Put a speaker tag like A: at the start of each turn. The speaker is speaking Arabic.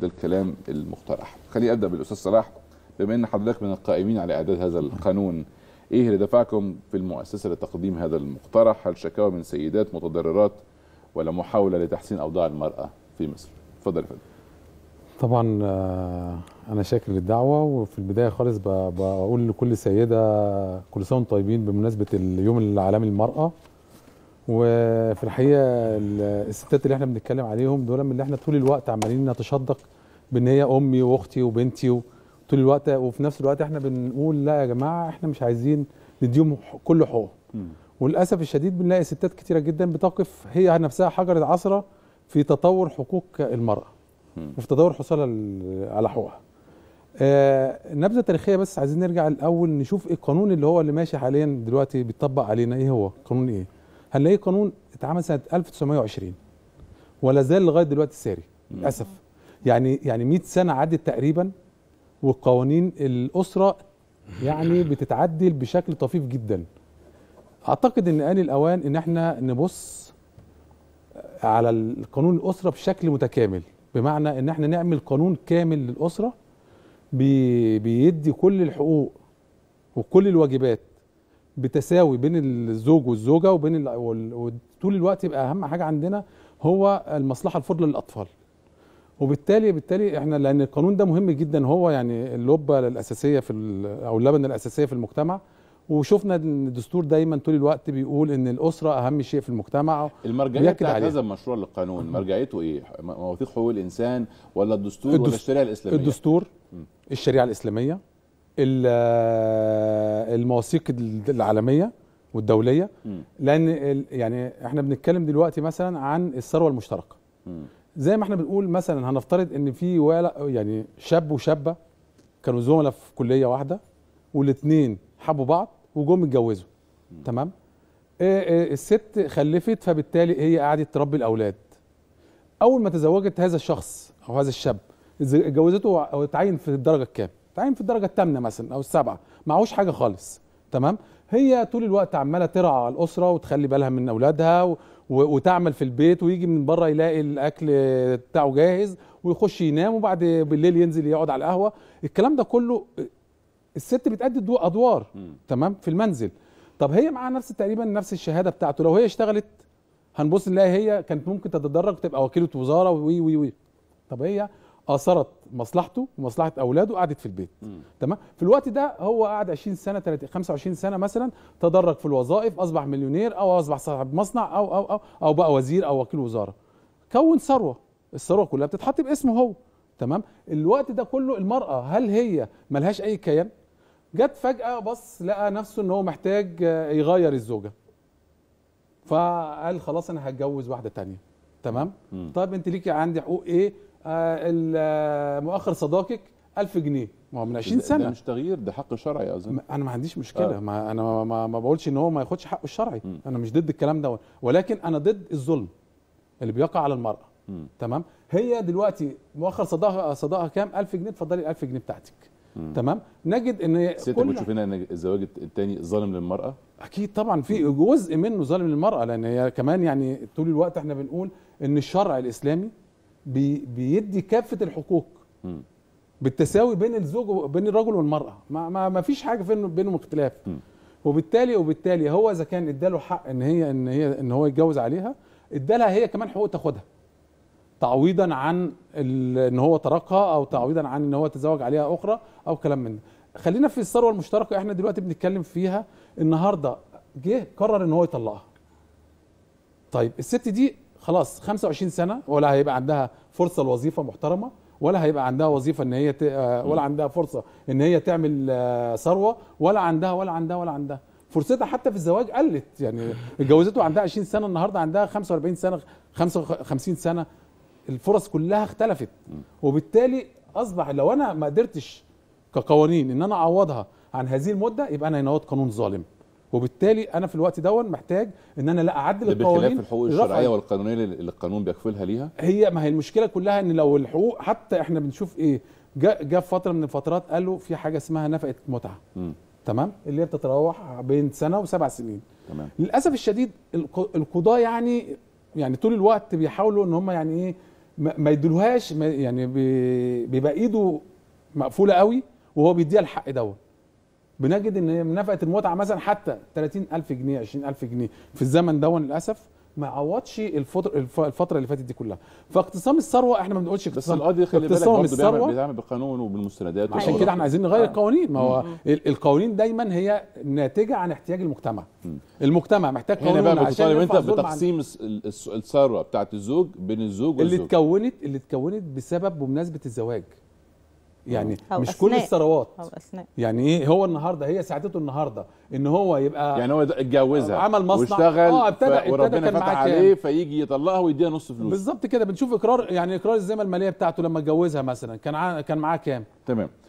A: ده الكلام المقترح خليني ابدا بالاستاذ صلاح بما ان حضرتك من القائمين على اعداد هذا القانون ايه اللي دفعكم في المؤسسه لتقديم هذا المقترح هل شكاوى من سيدات متضررات ولا محاوله لتحسين اوضاع المراه في مصر اتفضل يا فندم
B: طبعا آه، انا شاكر للدعوه وفي البدايه خالص بقول لكل سيده كل سنه وانتم طيبين بمناسبه اليوم العالمي للمراه وفي الحقيقه الستات اللي احنا بنتكلم عليهم دول من اللي احنا طول الوقت عمالين نتشدق بان هي امي واختي وبنتي طول الوقت وفي نفس الوقت احنا بنقول لا يا جماعه احنا مش عايزين نديهم كل حقوق وللاسف الشديد بنلاقي ستات كتيره جدا بتقف هي نفسها حجر العصره في تطور حقوق المراه وفي تطور حصولها على حقوقها آه نبذه تاريخيه بس عايزين نرجع الاول نشوف إيه القانون اللي هو اللي ماشي حاليا دلوقتي بيطبق علينا ايه هو قانون ايه هنلاقيه قانون اتعمل سنه 1920 ولا زال لغايه دلوقتي ساري للاسف يعني يعني 100 سنه عدت تقريبا وقوانين الاسره يعني بتتعدل بشكل طفيف جدا اعتقد ان ان الاوان ان احنا نبص آه، على القانون الاسره بشكل متكامل بمعنى ان احنا نعمل قانون كامل للاسره بيدي كل الحقوق وكل الواجبات بتساوي بين الزوج والزوجه وبين طول الوقت يبقى اهم حاجه عندنا هو المصلحه الفضلى للاطفال وبالتالي بالتالي احنا لان القانون ده مهم جدا هو يعني اللبه الاساسيه في او اللبنه الاساسيه في المجتمع وشفنا ان الدستور دايما طول الوقت بيقول ان الاسره اهم شيء في المجتمع المرجعيه بتاعت هذا
A: المشروع للقانون مرجعيته ايه؟ مواثيق حقوق الانسان ولا الدستور, الدستور ولا الشريعه الاسلاميه؟ الدستور
B: الشريعه الاسلاميه المواثيق العالميه والدوليه لان يعني احنا بنتكلم دلوقتي مثلا عن الثروه المشتركه زي ما احنا بنقول مثلا هنفترض ان في يعني شاب وشابه كانوا زملاء في كليه واحده والاثنين حبوا بعض وجم اتجوزوا تمام إيه، إيه، الست خلفت فبالتالي هي قعدت تربي الاولاد اول ما تزوجت هذا الشخص او هذا الشاب اتجوزته وتعين في الدرجه الكام تعيين في الدرجه الثامنه مثلا او السابعه معهوش حاجه خالص تمام هي طول الوقت عماله ترعى الاسره وتخلي بالها من اولادها و... وتعمل في البيت ويجي من بره يلاقي الاكل بتاعه جاهز ويخش ينام وبعد بالليل ينزل يقعد على القهوه الكلام ده كله الست بتأدي ادوار م. تمام في المنزل طب هي معاها نفس تقريبا نفس الشهاده بتاعته لو هي اشتغلت هنبص نلاقي هي كانت ممكن تتدرج تبقى وكيله وزاره وي وي وي طب هي اثرت مصلحته ومصلحه اولاده قعدت في البيت تمام في الوقت ده هو قعد 20 سنه 30 25 سنه مثلا تدرج في الوظائف اصبح مليونير او اصبح صاحب مصنع او او او او بقى وزير او وكيل وزاره كون ثروه الثروه كلها بتتحط باسمه هو تمام الوقت ده كله المراه هل هي ملهاش اي كيان جت فجاه بص لقى نفسه ان هو محتاج يغير الزوجه فقال خلاص انا هتجوز واحده تانية تمام مم. طيب انت ليكي عندي حقوق ايه آه، آه، مؤخر صداقك 1000 جنيه ما هو من 20 سنه ده مش تغيير ده حق شرعي اظن انا ما عنديش مشكله آه. ما انا ما, ما بقولش ان هو ما ياخدش حقه الشرعي م. انا مش ضد الكلام ده ولكن انا ضد الظلم اللي بيقع على المراه م. تمام هي دلوقتي مؤخر صداقها صداقها كام 1000 جنيه اتفضلي ال 1000 جنيه بتاعتك مم. تمام نجد ان كل... بتشوف هنا ان الزواج الثاني ظالم للمراه اكيد طبعا في جزء منه ظالم للمراه لان هي كمان يعني طول الوقت احنا بنقول ان الشرع الاسلامي بي بيدي كافه الحقوق م. بالتساوي بين الزوج بين الرجل والمراه ما, ما, ما فيش حاجه بينهم اختلاف وبالتالي وبالتالي هو اذا كان اداله حق ان هي ان هي ان هو يتجوز عليها ادالها هي كمان حقوق تاخدها تعويضا عن ان هو تركها او تعويضا عن ان هو تزوج عليها اخرى او كلام من ده خلينا في الثروه المشتركه احنا دلوقتي بنتكلم فيها النهارده جه قرر ان هو يطلقها طيب الست دي خلاص 25 سنه ولا هيبقى عندها فرصه لوظيفه محترمه ولا هيبقى عندها وظيفه ان هي ت... آه، ولا عندها فرصه ان هي تعمل آه، ثروه ولا عندها ولا عندها ولا عندها فرصتها حتى في الزواج قلت يعني اتجوزت وعندها 20 سنه النهارده عندها 45 سنه 55 سنه الفرص كلها اختلفت وبالتالي اصبح لو انا ما قدرتش كقوانين ان انا اعوضها عن هذه المده يبقى انا هنا قانون ظالم وبالتالي انا في الوقت دون محتاج ان انا لا اعدل القوانين بخلاف الحقوق الشرعيه
A: والقانونيه اللي القانون بيكفلها ليها
B: هي ما هي المشكله كلها ان لو الحقوق حتى احنا بنشوف ايه جاء جاء في فتره من الفترات قالوا في حاجه اسمها نفقه متعه م. تمام اللي هي بتتراوح بين سنه وسبع سنين تمام للاسف الشديد القضاه يعني يعني طول الوقت بيحاولوا ان هم يعني ايه ما يدلوهاش يعني بيبقى ايده مقفوله قوي وهو بيديها الحق دوت بنجد ان نفقه المتعه مثلا حتى 30000 جنيه 20000 جنيه في الزمن دون للاسف ما عوضش الفتره الفتره اللي فاتت دي كلها فاقتصام الثروه احنا ما بنقولش اقتصام بس القاضي خلي بالك برضه بيعمل, بيعمل بقانون وبالمستندات عشان كده احنا عايزين نغير آه. القوانين ما هو القوانين دايما هي ناتجه عن احتياج المجتمع م. المجتمع محتاج قانون هنا بقى بتطالب انت بتقسيم الثروه بتاعت الزوج بين الزوج والزوج اللي اتكونت اللي اتكونت بسبب بمناسبه الزواج يعني أو مش أثناء. كل الثروات يعني ايه هو النهارده هي سعادته النهارده ان هو يبقى يعني هو اتجوزها عمل مصنع واشتغل اه ابتدى ف... وربنا فتح عليه
A: فيجي يطلقها ويديها نص
B: فلوس بالظبط كده بنشوف اقرار يعني اقرار الزمه الماليه بتاعته لما اتجوزها مثلا كان ع... كان معاه كام
A: تمام